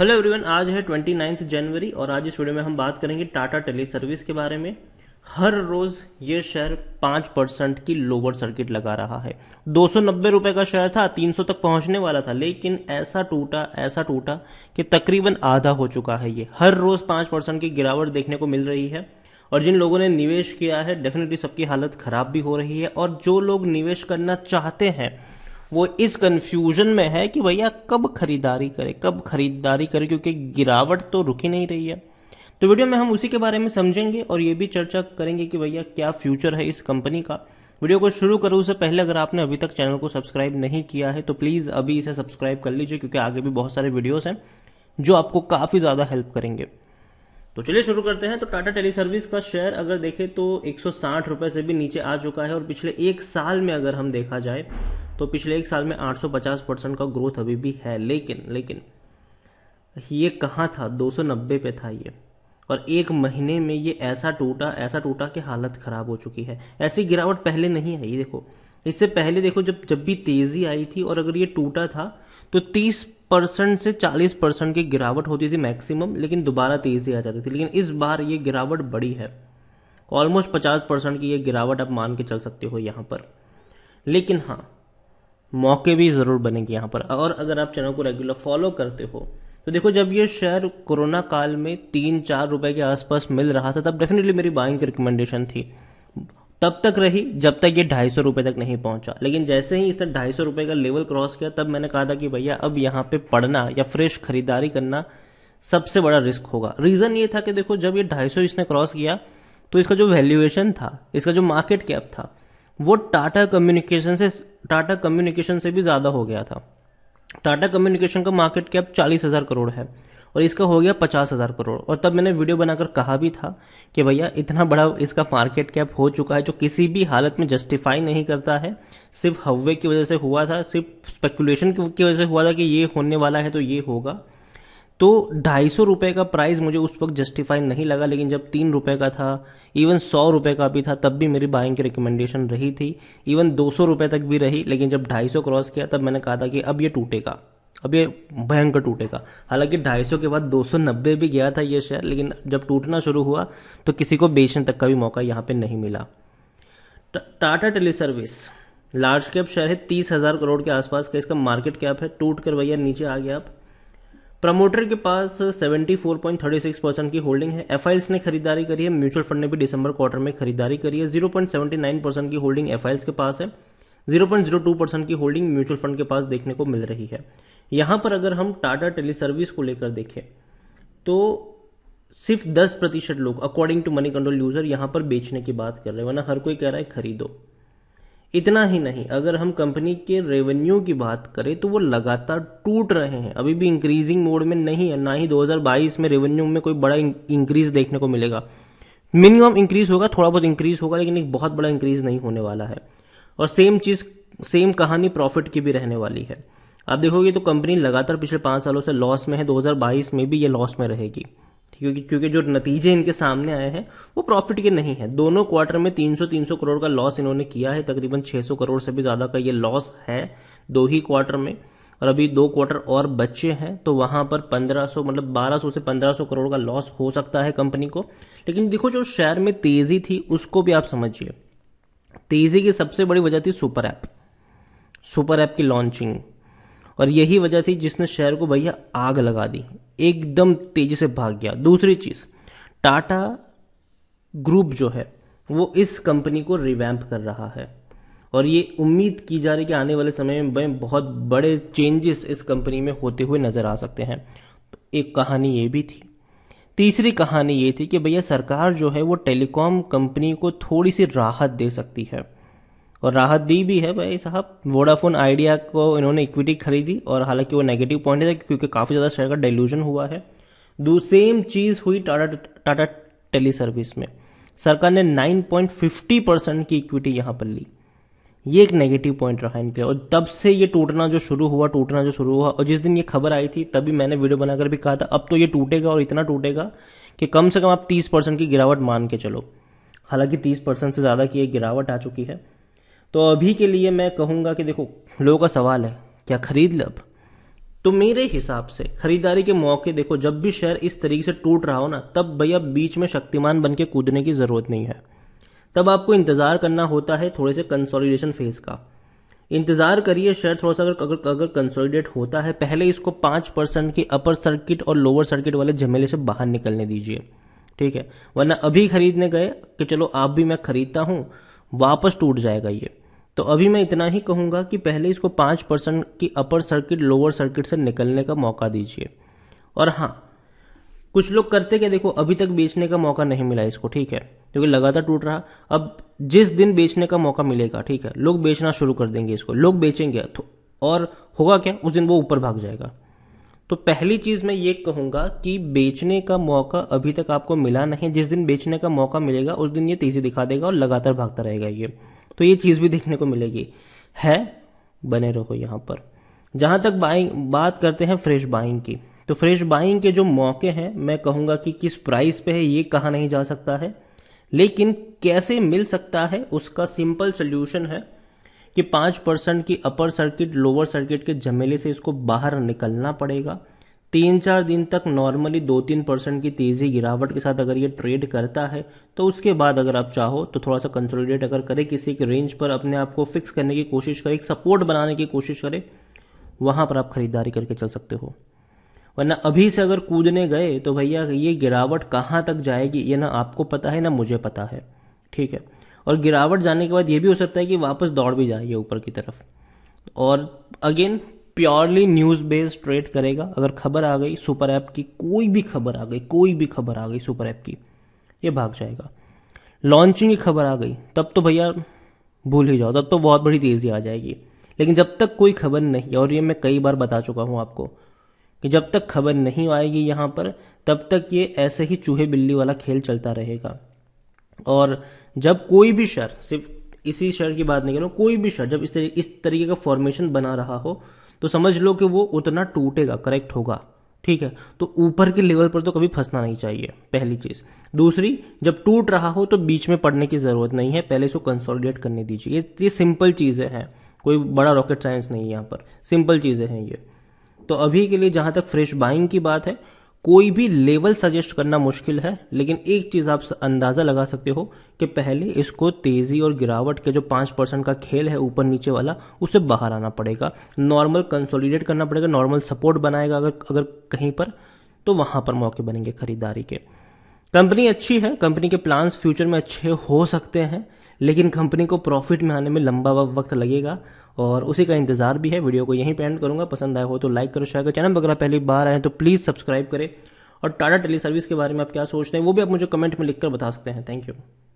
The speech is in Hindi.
हेलो एवरीवन आज है ट्वेंटी नाइन्थ जनवरी और आज इस वीडियो में हम बात करेंगे टाटा टेली सर्विस के बारे में हर रोज ये शेयर पांच परसेंट की लोअर सर्किट लगा रहा है दो सौ नब्बे रुपये का शेयर था तीन सौ तक पहुंचने वाला था लेकिन ऐसा टूटा ऐसा टूटा कि तकरीबन आधा हो चुका है ये हर रोज पांच परसेंट की गिरावट देखने को मिल रही है और जिन लोगों ने निवेश किया है डेफिनेटली सबकी हालत खराब भी हो रही है और जो लोग निवेश करना चाहते हैं वो इस कंफ्यूजन में है कि भैया कब खरीदारी करें कब खरीदारी करें क्योंकि गिरावट तो रुकी नहीं रही है तो वीडियो में हम उसी के बारे में समझेंगे और ये भी चर्चा करेंगे कि भैया क्या फ्यूचर है इस कंपनी का वीडियो को शुरू करूँ से पहले अगर आपने अभी तक चैनल को सब्सक्राइब नहीं किया है तो प्लीज़ अभी इसे सब्सक्राइब कर लीजिए क्योंकि आगे भी बहुत सारे वीडियोज़ हैं जो आपको काफ़ी ज़्यादा हेल्प करेंगे तो चलिए शुरू करते हैं तो टाटा टेली सर्विस का शेयर अगर देखें तो एक सौ से भी नीचे आ चुका है और पिछले एक साल में अगर हम देखा जाए तो पिछले एक साल में 850 परसेंट का ग्रोथ अभी भी है लेकिन लेकिन ये कहाँ था 290 पे था ये और एक महीने में ये ऐसा टूटा ऐसा टूटा कि हालत ख़राब हो चुकी है ऐसी गिरावट पहले नहीं आई देखो इससे पहले देखो जब जब भी तेज़ी आई थी और अगर ये टूटा था तो 30 परसेंट से 40 परसेंट की गिरावट होती थी मैक्सिमम लेकिन दोबारा तेज़ी आ जाती थी लेकिन इस बार ये गिरावट बड़ी है ऑलमोस्ट 50 परसेंट की ये गिरावट आप मान के चल सकते हो यहाँ पर लेकिन हाँ मौके भी ज़रूर बनेंगे यहाँ पर और अगर आप चैनल को रेगुलर फॉलो करते हो तो देखो जब ये शेयर कोरोना काल में तीन चार रुपए के आसपास मिल रहा था तब डेफिनेटली मेरी बाइंग की रिकमेंडेशन थी तब तक रही जब तक ये ढाई सौ रुपये तक नहीं पहुंचा लेकिन जैसे ही इसने ढाई सौ रुपये का लेवल क्रॉस किया तब मैंने कहा था कि भैया अब यहाँ पे पढ़ना या फ्रेश खरीदारी करना सबसे बड़ा रिस्क होगा रीज़न ये था कि देखो जब ये ढाई सौ इसने क्रॉस किया तो इसका जो वैल्यूएशन था इसका जो मार्केट कैप था वो टाटा कम्युनिकेशन से टाटा कम्युनिकेशन से भी ज़्यादा हो गया था टाटा कम्युनिकेशन का मार्केट कैप चालीस हज़ार करोड़ है और इसका हो गया पचास हज़ार करोड़ और तब मैंने वीडियो बनाकर कहा भी था कि भैया इतना बड़ा इसका मार्केट कैप हो चुका है जो किसी भी हालत में जस्टिफाई नहीं करता है सिर्फ हवे की वजह से हुआ था सिर्फ स्पेकुलेशन की वजह से हुआ था कि ये होने वाला है तो ये होगा तो ढाई सौ रुपये का प्राइस मुझे उस वक्त जस्टिफाई नहीं लगा लेकिन जब तीन रुपये का था इवन सौ रुपये का भी था तब भी मेरी बाइंग की रिकमेंडेशन रही थी इवन दो सौ रुपये तक भी रही लेकिन जब ढाई सौ क्रॉस किया तब मैंने कहा था कि अब ये टूटेगा अब ये भयंकर टूटेगा हालांकि ढाई सौ के बाद दो सौ नब्बे भी गया था ये शेयर लेकिन जब टूटना शुरू हुआ तो किसी को बेचने तक का भी मौका यहाँ पर नहीं मिला Tata teleservices large cap share है तीस हज़ार करोड़ के आसपास का इसका मार्केट कैप है टूट कर भैया नीचे आ गया आप प्रमोटर के पास 74.36 परसेंट की होल्डिंग है एफ ने खरीदारी करी है म्यूचुअल फंड ने भी दिसंबर क्वार्टर में खरीदारी करी है 0.79 परसेंट की होल्डिंग एफ के पास है 0.02 परसेंट की होल्डिंग म्यूचुअल फंड के पास देखने को मिल रही है यहां पर अगर हम टाटा टेली सर्विस को लेकर देखें तो सिर्फ दस प्रतिशत लोग according to Moneycontrol user यहां पर बेचने की बात कर रहे हैं वरना हर कोई कह रहा है खरीदो इतना ही नहीं अगर हम कंपनी के रेवेन्यू की बात करें तो वो लगातार टूट रहे हैं अभी भी इंक्रीजिंग मोड में नहीं है ना ही 2022 में रेवेन्यू में कोई बड़ा इंक्रीज देखने को मिलेगा मिनिमम इंक्रीज होगा थोड़ा बहुत इंक्रीज होगा लेकिन एक बहुत बड़ा इंक्रीज नहीं होने वाला है और सेम चीज़ सेम कहानी प्रॉफिट की भी रहने वाली है आप देखोगे तो कंपनी लगातार पिछले पाँच सालों से लॉस में है 2022 में भी ये लॉस में रहेगी क्योंकि क्योंकि जो नतीजे इनके सामने आए हैं वो प्रॉफिट के नहीं है दोनों क्वार्टर में 300 300 करोड़ का लॉस इन्होंने किया है तकरीबन 600 करोड़ से भी ज़्यादा का ये लॉस है दो ही क्वार्टर में और अभी दो क्वार्टर और बचे हैं तो वहाँ पर 1500 मतलब 1200 से 1500 करोड़ का लॉस हो सकता है कंपनी को लेकिन देखो जो शेयर में तेज़ी थी उसको भी आप समझिए तेज़ी की सबसे बड़ी वजह थी सुपर ऐप सुपर ऐप की लॉन्चिंग और यही वजह थी जिसने शेयर को भैया आग लगा दी एकदम तेजी से भाग गया दूसरी चीज़ टाटा ग्रुप जो है वो इस कंपनी को रिवैम्प कर रहा है और ये उम्मीद की जा रही है कि आने वाले समय में बहुत बड़े चेंजेस इस कंपनी में होते हुए नज़र आ सकते हैं तो एक कहानी ये भी थी तीसरी कहानी ये थी कि भैया सरकार जो है वो टेलीकॉम कंपनी को थोड़ी सी राहत दे सकती है और राहत दी भी है भाई साहब वोडाफोन आइडिया को इन्होंने इक्विटी खरीदी और हालांकि वो नेगेटिव पॉइंट है क्योंकि काफ़ी ज़्यादा शेयर का डाइल्यूजन हुआ है दो सेम चीज़ हुई टाटा टाटा टेली सर्विस में सरकार ने 9.50 परसेंट की इक्विटी यहाँ पर ली ये एक नेगेटिव पॉइंट रहा इनके और तब से ये टूटना जो शुरू हुआ टूटना जो शुरू हुआ और जिस दिन ये खबर आई थी तभी मैंने वीडियो बनाकर भी कहा था अब तो ये टूटेगा और इतना टूटेगा कि कम से कम आप 30 परसेंट की गिरावट मान के चलो हालांकि 30 परसेंट से ज़्यादा की एक गिरावट आ चुकी है तो अभी के लिए मैं कहूँगा कि देखो लोगों का सवाल है क्या खरीद लब तो मेरे हिसाब से खरीदारी के मौके देखो जब भी शेयर इस तरीके से टूट रहा हो ना तब भैया बीच में शक्तिमान बन के कूदने की ज़रूरत नहीं है तब आपको इंतज़ार करना होता है थोड़े से कंसोलिडेशन फेज़ का इंतज़ार करिए शेयर थोड़ा सा अगर अगर, कंसोलिडेट होता है पहले इसको पाँच परसेंट के अपर सर्किट और लोअर सर्किट वाले झमेले से बाहर निकलने दीजिए ठीक है वरना अभी खरीदने गए कि चलो आप भी मैं खरीदता हूँ वापस टूट जाएगा ये तो अभी मैं इतना ही कहूँगा कि पहले इसको पाँच परसेंट की अपर सर्किट लोअर सर्किट से निकलने का मौका दीजिए और हाँ कुछ लोग करते क्या देखो अभी तक बेचने का मौका नहीं मिला इसको ठीक है क्योंकि लगातार टूट रहा अब जिस दिन बेचने का मौका मिलेगा ठीक है लोग बेचना शुरू कर देंगे इसको लोग बेचेंगे तो और होगा क्या उस दिन वो ऊपर भाग जाएगा तो पहली चीज़ मैं ये कहूंगा कि बेचने का मौका अभी तक आपको मिला नहीं जिस दिन बेचने का मौका मिलेगा उस दिन ये तेज़ी दिखा देगा और लगातार भागता रहेगा ये तो ये चीज़ भी देखने को मिलेगी है बने रहो यहाँ पर जहाँ तक बाइंग बात करते हैं फ्रेश बाइंग की तो फ्रेश बाइंग के जो मौके हैं मैं कहूँगा कि किस प्राइस पे है ये कहा नहीं जा सकता है लेकिन कैसे मिल सकता है उसका सिंपल सोल्यूशन है कि पाँच परसेंट की अपर सर्किट लोअर सर्किट के झमेले से इसको बाहर निकलना पड़ेगा तीन चार दिन तक नॉर्मली दो तीन परसेंट की तेज़ी गिरावट के साथ अगर ये ट्रेड करता है तो उसके बाद अगर आप चाहो तो थोड़ा सा कंसोलिडेट अगर करें किसी के रेंज पर अपने आप को फिक्स करने की कोशिश करें एक सपोर्ट बनाने की कोशिश करें वहाँ पर आप ख़रीदारी करके चल सकते हो वरना अभी से अगर कूदने गए तो भैया ये गिरावट कहाँ तक जाएगी ये ना आपको पता है ना मुझे पता है ठीक है और गिरावट जाने के बाद ये भी हो सकता है कि वापस दौड़ भी जाए ये ऊपर की तरफ और again purely news based trade करेगा अगर खबर आ गई सुपर ऐप की कोई भी खबर आ गई कोई भी खबर आ गई सुपर ऐप की ये भाग जाएगा लॉन्चिंग की खबर आ गई तब तो भैया भूल ही जाओ तब तो बहुत बड़ी तेज़ी आ जाएगी लेकिन जब तक कोई खबर नहीं और ये मैं कई बार बता चुका हूँ आपको कि जब तक खबर नहीं आएगी यहाँ पर तब तक ये ऐसे ही चूहे बिल्ली वाला खेल चलता रहेगा और जब कोई भी शर सिर्फ इसी शर की बात नहीं करूँ कोई भी शर जब इस तरीके का फॉर्मेशन बना रहा हो तो समझ लो कि वो उतना टूटेगा करेक्ट होगा ठीक है तो ऊपर के लेवल पर तो कभी फंसना नहीं चाहिए पहली चीज़ दूसरी जब टूट रहा हो तो बीच में पड़ने की ज़रूरत नहीं है पहले इसको कंसोलिडेट करने दीजिए ये ये सिंपल चीज़ें हैं कोई बड़ा रॉकेट साइंस नहीं है यहाँ पर सिंपल चीज़ें हैं ये तो अभी के लिए जहां तक फ्रेश बाइंग की बात है कोई भी लेवल सजेस्ट करना मुश्किल है लेकिन एक चीज़ आप अंदाज़ा लगा सकते हो कि पहले इसको तेज़ी और गिरावट के जो पाँच परसेंट का खेल है ऊपर नीचे वाला उसे बाहर आना पड़ेगा नॉर्मल कंसोलिडेट करना पड़ेगा नॉर्मल सपोर्ट बनाएगा अगर अगर कहीं पर तो वहां पर मौके बनेंगे खरीदारी के कंपनी अच्छी है कंपनी के प्लान्स फ्यूचर में अच्छे हो सकते हैं लेकिन कंपनी को प्रॉफिट में आने में लंबा वक्त लगेगा और उसी का इंतज़ार भी है वीडियो को यहीं पे एंड करूंगा पसंद आया हो तो लाइक करो शेयर करो चैनल वगैरह पहली बार आए तो प्लीज़ सब्सक्राइब करें और टाटा टेली सर्विस के बारे में आप क्या सोचते हैं वो भी आप मुझे कमेंट में लिखकर बता सकते हैं थैंक यू